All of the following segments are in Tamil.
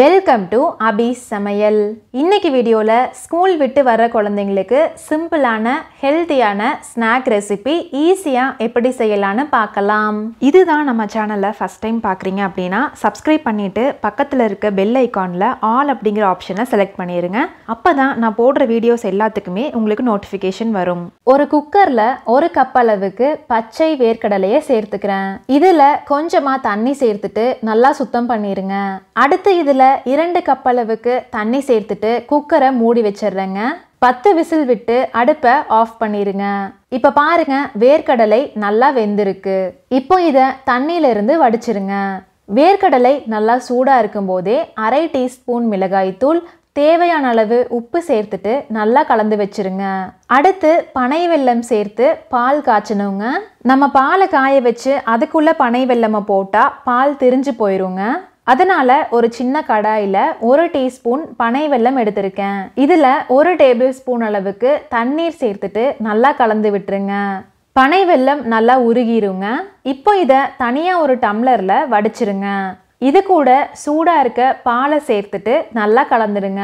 வெல்கம் டு அபி சமையல் இன்னைக்கு வீடியோவில் ஸ்கூல் விட்டு வர குழந்தைங்களுக்கு சிம்பிளான ஹெல்த்தியான ஸ்நாக் ரெசிபி ஈஸியாக எப்படி செய்யலான்னு பார்க்கலாம் இதுதான் நம்ம சேனலில் ஃபஸ்ட் டைம் பார்க்குறீங்க அப்படின்னா சப்ஸ்கிரைப் பண்ணிவிட்டு பக்கத்தில் இருக்க பெல் ஐக்கானில் ஆல் அப்படிங்கிற ஆப்ஷனை செலக்ட் பண்ணிடுங்க அப்போ தான் நான் போடுற வீடியோஸ் எல்லாத்துக்குமே உங்களுக்கு நோட்டிஃபிகேஷன் வரும் ஒரு குக்கரில் ஒரு கப் அளவுக்கு பச்சை வேர்க்கடலையை சேர்த்துக்கிறேன் இதில் கொஞ்சமாக தண்ணி சேர்த்துட்டு நல்லா சுத்தம் பண்ணிடுங்க அடுத்து இதில் இரண்டு கப் அளவுக்கு தண்ணி சேர்த்துட்டு குக்கரை மூடி வச்சிடுறேங்க பத்து விசில் விட்டு அடுப்பை ஆஃப் பண்ணிடுங்க இப்போ பாருங்க வேர்க்கடலை நல்லா வெந்திருக்கு இப்போ இதை தண்ணியிலிருந்து வடிச்சிருங்க வேர்க்கடலை நல்லா சூடாக இருக்கும்போதே அரை டீஸ்பூன் மிளகாய்த்தூள் தேவையான அளவு உப்பு சேர்த்துட்டு நல்லா கலந்து வச்சிருங்க அடுத்து பனை வெல்லம் சேர்த்து பால் காய்ச்சணுங்க நம்ம பாலை காய வச்சு அதுக்குள்ளே பனை வெல்லமை போட்டால் பால் திரிஞ்சு போயிருங்க அதனால் ஒரு சின்ன கடாயில் ஒரு டீஸ்பூன் பனை வெல்லம் எடுத்திருக்கேன் இதில் ஒரு டேபிள் ஸ்பூன் அளவுக்கு தண்ணீர் சேர்த்துட்டு நல்லா கலந்து விட்டுருங்க பனை வெல்லம் நல்லா உருகிருங்க இப்போ இதை தனியாக ஒரு டம்ளரில் வடிச்சிருங்க இது கூட சூடாக இருக்க பாலை சேர்த்துட்டு நல்லா கலந்துடுங்க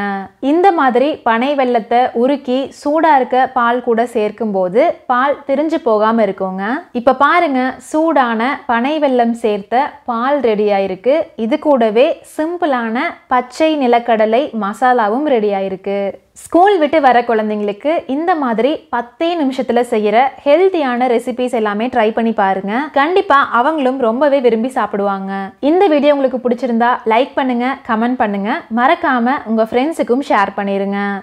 இந்த மாதிரி பனை வெள்ளத்தை உருக்கி சூடாக இருக்க பால் கூட சேர்க்கும் போது பால் திரிஞ்சு போகாமல் இருக்குங்க இப்போ பாருங்க சூடான பனை வெள்ளம் சேர்த்த பால் ரெடி ஆயிருக்கு இது கூடவே சிம்பிளான பச்சை நிலக்கடலை மசாலாவும் ரெடி ஆயிருக்கு ஸ்கூல் விட்டு வர குழந்தைங்களுக்கு இந்த மாதிரி பத்தே நிமிஷத்தில் செய்கிற ஹெல்த்தியான ரெசிபிஸ் எல்லாமே ட்ரை பண்ணி பாருங்க கண்டிப்பாக அவங்களும் ரொம்பவே விரும்பி சாப்பிடுவாங்க இந்த வீடியோ உங்களுக்கு பிடிச்சிருந்தா லைக் பண்ணுங்க கமெண்ட் பண்ணுங்க மறக்காம உங்கள் ஃப்ரெண்ட்ஸுக்கும் ஷேர் பண்ணிடுங்க